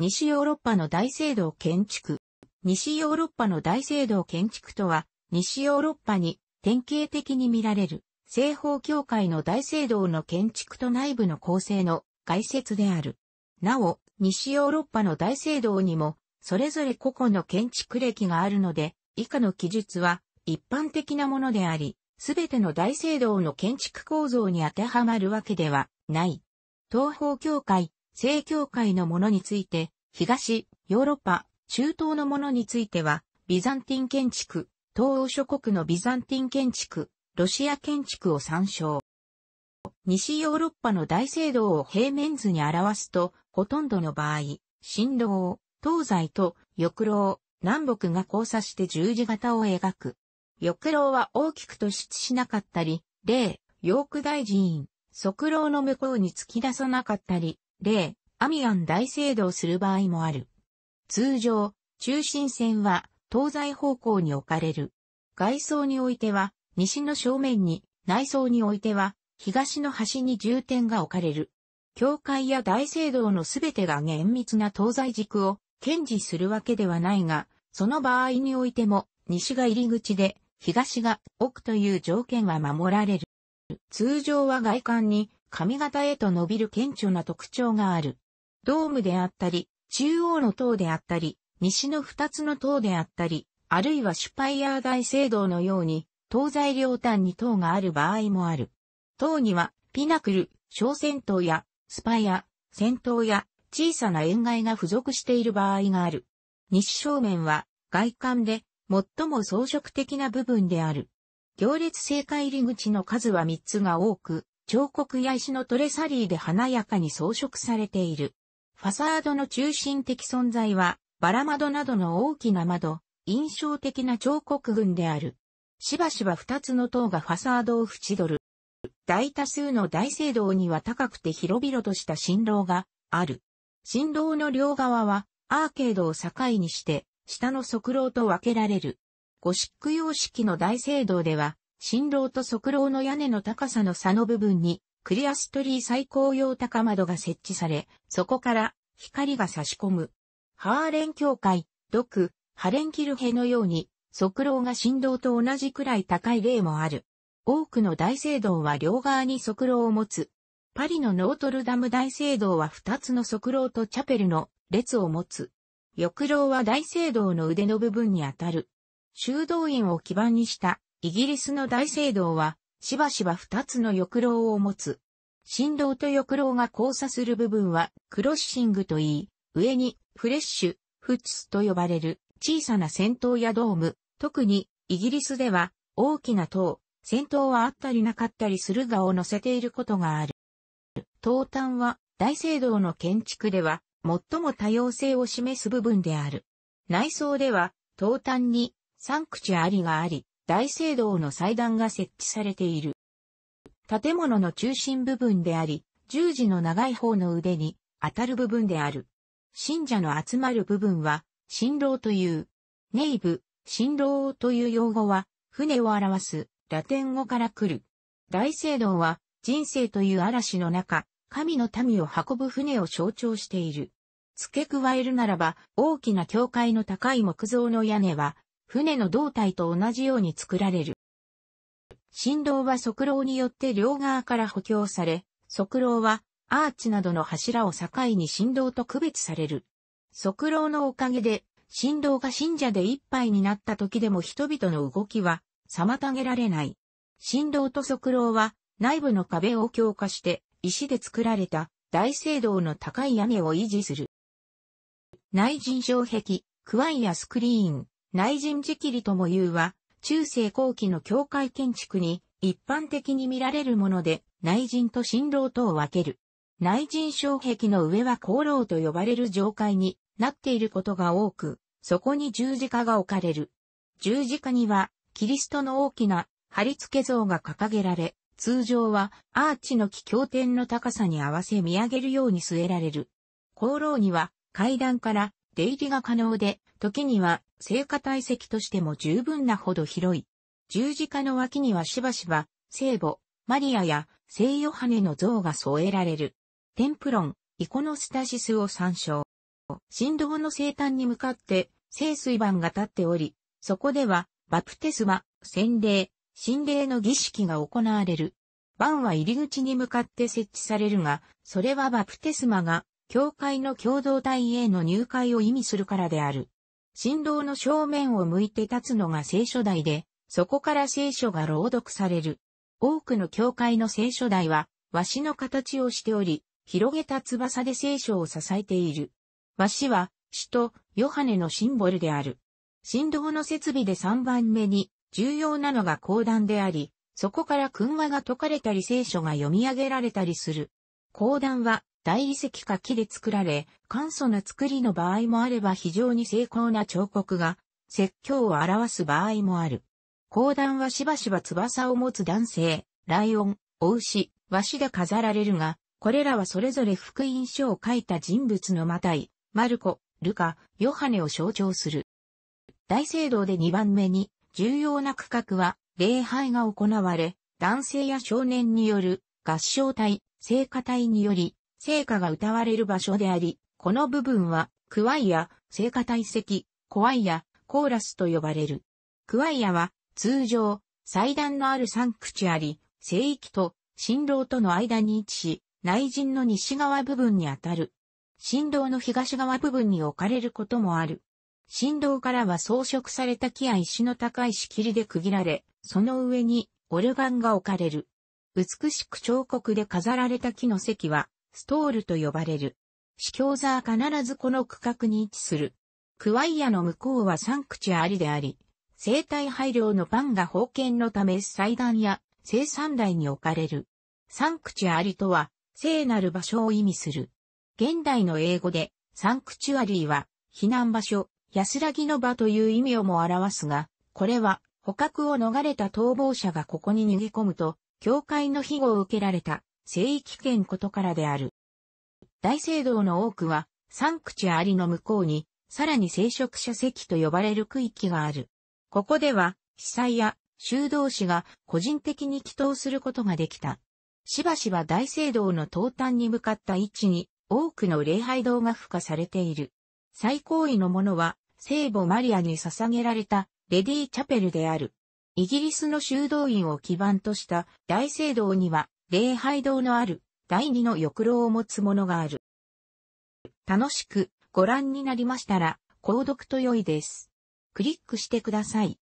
西ヨーロッパの大聖堂建築。西ヨーロッパの大聖堂建築とは、西ヨーロッパに典型的に見られる、西方教会の大聖堂の建築と内部の構成の概説である。なお、西ヨーロッパの大聖堂にも、それぞれ個々の建築歴があるので、以下の記述は一般的なものであり、すべての大聖堂の建築構造に当てはまるわけではない。東方教会、正教会のものについて、東、ヨーロッパ、中東のものについては、ビザンティン建築、東欧諸国のビザンティン建築、ロシア建築を参照。西ヨーロッパの大聖堂を平面図に表すと、ほとんどの場合、新郎、東西と翼郎、南北が交差して十字型を描く。翼郎は大きく突出しなかったり、例、ヨーク大寺院、側廊の向こうに突き出さなかったり、例、アミアン大聖堂する場合もある。通常、中心線は東西方向に置かれる。外装においては、西の正面に、内装においては、東の端に重点が置かれる。教会や大聖堂のすべてが厳密な東西軸を堅持するわけではないが、その場合においても、西が入り口で、東が奥という条件は守られる。通常は外観に髪型へと伸びる顕著な特徴がある。ドームであったり、中央の塔であったり、西の二つの塔であったり、あるいはシュパイヤー大聖堂のように、東西両端に塔がある場合もある。塔には、ピナクル、小戦塔や、スパア、戦闘や、小さな円外が付属している場合がある。西正面は、外観で、最も装飾的な部分である。行列正解入り口の数は3つが多く、彫刻や石のトレサリーで華やかに装飾されている。ファサードの中心的存在は、バラ窓などの大きな窓、印象的な彫刻群である。しばしば二つの塔がファサードを縁取る。大多数の大聖堂には高くて広々とした新動がある。新動の両側はアーケードを境にして下の側廊と分けられる。ゴシック様式の大聖堂では新楼と側楼の屋根の高さの差の部分に、クリアストリー最高用高窓が設置され、そこから光が差し込む。ハーレン教会、ドク、ハレンキルヘのように、側楼が振動と同じくらい高い例もある。多くの大聖堂は両側に側楼を持つ。パリのノートルダム大聖堂は2つの側楼とチャペルの列を持つ。浴楼は大聖堂の腕の部分にあたる。修道院を基盤にしたイギリスの大聖堂は、しばしば二つの浴廊を持つ。振動と浴廊が交差する部分は、クロッシングといい、上に、フレッシュ、フッツと呼ばれる、小さな戦闘やドーム、特に、イギリスでは、大きな塔、戦闘はあったりなかったりするがを載せていることがある。東端は、大聖堂の建築では、最も多様性を示す部分である。内装では、塔端に、サンクチュアリがあり、大聖堂の祭壇が設置されている。建物の中心部分であり、十字の長い方の腕に当たる部分である。信者の集まる部分は、神郎という。ネイブ、神郎という用語は、船を表すラテン語から来る。大聖堂は、人生という嵐の中、神の民を運ぶ船を象徴している。付け加えるならば、大きな教会の高い木造の屋根は、船の胴体と同じように作られる。振動は側楼によって両側から補強され、側楼はアーチなどの柱を境に振動と区別される。側楼のおかげで、振動が信者で一杯になった時でも人々の動きは妨げられない。振動と側楼は内部の壁を強化して石で作られた大聖堂の高い屋根を維持する。内陣障壁、クワイアスクリーン、内陣寺切とも言うは、中世後期の教会建築に一般的に見られるもので、内陣と新郎とを分ける。内陣障壁の上は功労と呼ばれる上階になっていることが多く、そこに十字架が置かれる。十字架には、キリストの大きな貼り付け像が掲げられ、通常はアーチの気境点の高さに合わせ見上げるように据えられる。功労には階段から出入りが可能で、時には聖火体積としても十分なほど広い。十字架の脇にはしばしば、聖母、マリアや聖ヨハネの像が添えられる。テンプロン、イコノスタシスを参照。神道の生誕に向かって、聖水盤が立っており、そこでは、バプテスマ、洗礼、神礼の儀式が行われる。盤は入り口に向かって設置されるが、それはバプテスマが、教会の共同体への入会を意味するからである。神道の正面を向いて立つのが聖書台で、そこから聖書が朗読される。多くの教会の聖書台は、和紙の形をしており、広げた翼で聖書を支えている。和紙は、死とヨハネのシンボルである。振動の設備で3番目に重要なのが講談であり、そこから訓話が解かれたり聖書が読み上げられたりする。講談は大理石か木で作られ、簡素な作りの場合もあれば非常に精巧な彫刻が、説教を表す場合もある。講談はしばしば翼を持つ男性、ライオン、お牛、和紙で飾られるが、これらはそれぞれ福音書を書いた人物のマタイ、マルコ、ルカ、ヨハネを象徴する。大聖堂で2番目に重要な区画は礼拝が行われ、男性や少年による合唱隊、聖歌隊により聖火が歌われる場所であり、この部分は、クワイア、聖火体積、コワイア、コーラスと呼ばれる。クワイアは、通常、祭壇のあるサンクチュアリ、聖域と、神道との間に位置し、内陣の西側部分にあたる。神道の東側部分に置かれることもある。神道からは装飾された木や石の高い仕切りで区切られ、その上にオルガンが置かれる。美しく彫刻で飾られた木の席は、ストールと呼ばれる。司教座は必ずこの区画に位置する。クワイアの向こうはサンクチュアリであり、生体配慮のパンが封建のため祭壇や生産台に置かれる。サンクチュアリとは、聖なる場所を意味する。現代の英語で、サンクチュアリーは、避難場所、安らぎの場という意味をも表すが、これは、捕獲を逃れた逃亡者がここに逃げ込むと、教会の庇護を受けられた聖域圏ことからである。大聖堂の多くは、サンクチュアリの向こうに、さらに聖職者席と呼ばれる区域がある。ここでは、被災や修道士が個人的に祈祷することができた。しばしば大聖堂の東端に向かった位置に、多くの礼拝堂が付加されている。最高位のものは、聖母マリアに捧げられたレディーチャペルである。イギリスの修道院を基盤とした大聖堂には礼拝堂のある第二の翼廊を持つものがある。楽しくご覧になりましたら、購読と良いです。クリックしてください。